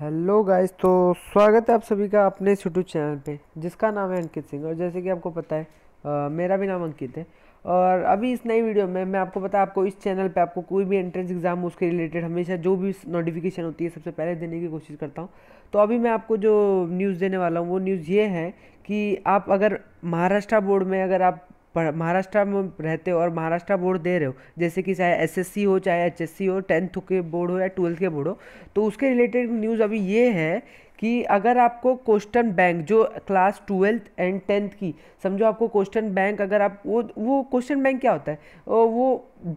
hello guys तो स्वागत है आप सभी का अपने यूट्यूब चैनल पे जिसका नाम है अंकित सिंह और जैसे कि आपको पता है आ, मेरा भी नाम अंकित है और अभी इस नई वीडियो में मैं आपको पता है आपको इस चैनल पे आपको कोई भी एंट्रेंस एग्ज़ाम उसके रिलेटेड हमेशा जो भी नोटिफिकेशन होती है सबसे पहले देने की कोशिश करता हूँ तो अभी मैं आपको जो न्यूज़ देने वाला हूँ वो न्यूज़ ये है कि आप अगर महाराष्ट्र बोर्ड में अगर आप महाराष्ट्र में रहते हो और महाराष्ट्र बोर्ड दे रहे हो जैसे कि चाहे एसएससी हो चाहे एचएससी हो टेंथ के बोर्ड हो या ट्वेल्थ के बोर्ड हो तो उसके रिलेटेड न्यूज़ अभी ये है कि अगर आपको क्वेश्चन बैंक जो क्लास ट्वेल्थ एंड टेंथ की समझो आपको क्वेश्चन बैंक अगर आप वो वो क्वेश्चन बैंक क्या होता है वो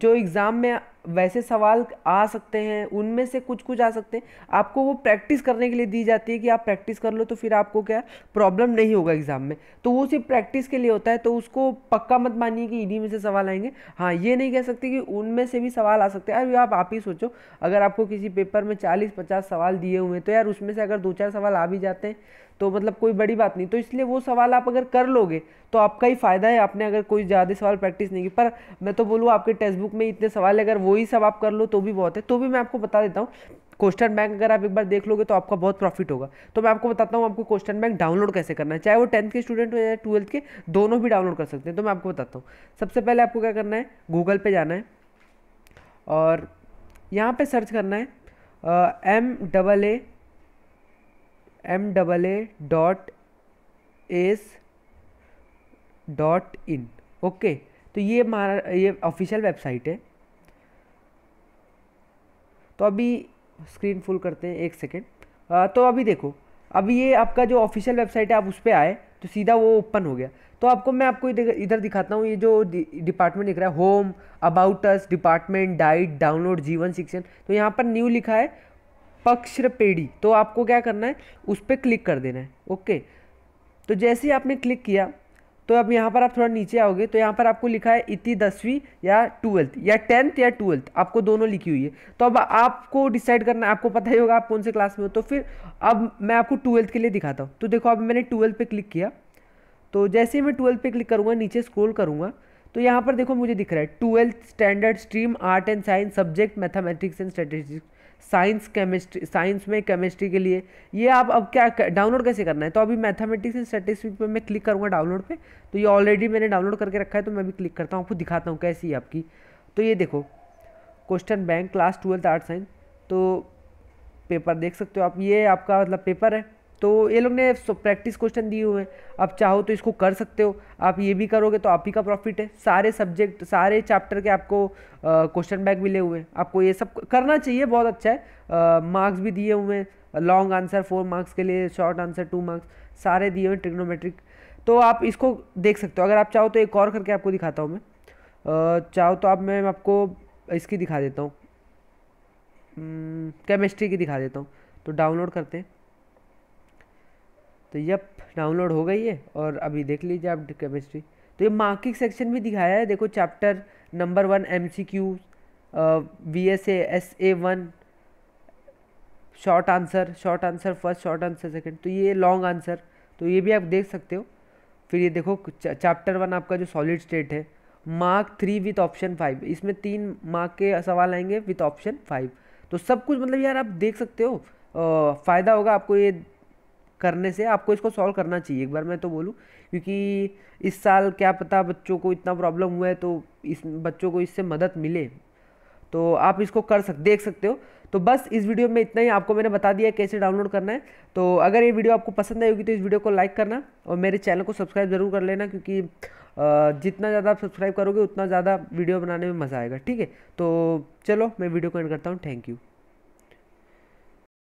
जो एग्ज़ाम में वैसे सवाल आ सकते हैं उनमें से कुछ कुछ आ सकते हैं आपको वो प्रैक्टिस करने के लिए दी जाती है कि आप प्रैक्टिस कर लो तो फिर आपको क्या प्रॉब्लम नहीं होगा एग्ज़ाम में तो वो सिर्फ प्रैक्टिस के लिए होता है तो उसको पक्का मत मानिए कि इन्हीं में से सवाल आएंगे हाँ ये नहीं कह सकते कि उनमें से भी सवाल आ सकते हैं अरे आप आप ही सोचो अगर आपको किसी पेपर में चालीस पचास सवाल दिए हुए हैं तो यार उसमें से अगर दो चार सवाल आ भी जाते हैं तो मतलब कोई बड़ी बात नहीं तो इसलिए वो सवाल आप अगर कर लोगे तो आपका ही फ़ायदा है आपने अगर कोई ज़्यादा सवाल प्रैक्टिस नहीं की पर मैं तो बोलूँ आपके टेक्स्ट बुक में इतने सवाल है अगर वही सब आप कर लो तो भी बहुत है तो भी मैं आपको बता देता हूँ क्वेश्चन बैंक अगर आप एक बार देख लोगे तो आपका बहुत प्रॉफिट होगा तो मैं आपको बताता हूँ आपको क्वेश्चन बैंक डाउनलोड कैसे करना है चाहे वो टेंथ के स्टूडेंट हो या ट्वेल्थ के दोनों भी डाउनलोड कर सकते हैं तो मैं आपको बताता हूँ सबसे पहले आपको क्या करना है गूगल पे जाना है और यहाँ पे सर्च करना है M double A M double A dot S dot in okay तो ये ये ऑफिशियल वेबसाइट है तो अभी स्क्रीन फुल करते हैं एक सेकेंड तो अभी देखो अभी ये आपका जो ऑफिशियल वेबसाइट है आप उस पर आए तो सीधा वो ओपन हो गया तो आपको मैं आपको इधर दिखाता हूँ ये जो डिपार्टमेंट दिख रहा है home about us department DIET download Jeevan Shikshan तो यहाँ पर न्यू लिखा है पक्षपेड़ी तो आपको क्या करना है उस पर क्लिक कर देना है ओके तो जैसे ही आपने क्लिक किया तो अब यहाँ पर आप थोड़ा नीचे आओगे तो यहाँ पर आपको लिखा है इति दसवीं या ट्वेल्थ या टेंथ या ट्वेल्थ आपको दोनों लिखी हुई है तो अब आपको डिसाइड करना है आपको पता ही होगा आप कौन से क्लास में हो तो फिर अब मैं आपको ट्वेल्थ के लिए दिखाता हूँ तो देखो अब मैंने ट्वेल्थ पे क्लिक किया तो जैसे ही मैं ट्वेल्थ पे क्लिक करूँगा नीचे स्क्रोल करूँगा तो यहाँ पर देखो मुझे दिख रहा है twelfth standard stream art and science subject mathematics and statistics science chemistry science में केमिस्ट्री के लिए ये आप अब क्या डाउनलोड कैसे करना है तो अभी मैथमेटिक्स एंड स्टेटिस्टिक्स पे मैं क्लिक करूँगा डाउनलोड पे तो ये ऑलरेडी मैंने डाउनलोड करके रखा है तो मैं भी क्लिक करता हूँ आपको दिखाता हूँ कैसी है आपकी तो ये देखो question bank class twelfth art science तो पेपर देख सकते हो आप ये आपका मतलब पेपर है तो ये लोग ने प्रैक्टिस क्वेश्चन दिए हुए हैं आप चाहो तो इसको कर सकते हो आप ये भी करोगे तो आप ही का प्रॉफिट है सारे सब्जेक्ट सारे चैप्टर के आपको क्वेश्चन बैग मिले हुए हैं आपको ये सब करना चाहिए बहुत अच्छा है मार्क्स भी दिए हुए हैं लॉन्ग आंसर फोर मार्क्स के लिए शॉर्ट आंसर टू मार्क्स सारे दिए हुए ट्रिग्नोमेट्रिक तो आप इसको देख सकते हो अगर आप चाहो तो एक और करके आपको दिखाता हूँ मैं चाहो तो आप मैं आपको इसकी दिखा देता हूँ केमिस्ट्री हम्म, की दिखा देता हूँ तो डाउनलोड करते हैं तो यप डाउनलोड हो गई है और अभी देख लीजिए आप केमिस्ट्री तो ये मार्किंग सेक्शन भी दिखाया है देखो chapter number one M C Q V S A S A one short answer short answer first short answer second तो ये लॉन्ग आंसर तो ये भी आप देख सकते हो फिर ये देखो चैप्टर वन आपका जो सॉलिड स्टेट है mark three with option five इसमें तीन मार्क के सवाल आएंगे विथ ऑप्शन फाइव तो सब कुछ मतलब यार आप देख सकते हो फ़ायदा होगा आपको ये करने से आपको इसको सॉल्व करना चाहिए एक बार मैं तो बोलूँ क्योंकि इस साल क्या पता बच्चों को इतना प्रॉब्लम हुआ है तो इस बच्चों को इससे मदद मिले तो आप इसको कर सक देख सकते हो तो बस इस वीडियो में इतना ही आपको मैंने बता दिया कैसे डाउनलोड करना है तो अगर ये वीडियो आपको पसंद आएगी तो इस वीडियो को लाइक करना और मेरे चैनल को सब्सक्राइब ज़रूर कर लेना क्योंकि जितना ज़्यादा आप सब्सक्राइब करोगे उतना ज़्यादा वीडियो बनाने में मज़ा आएगा ठीक है तो चलो मैं वीडियो को एंड करता हूँ थैंक यू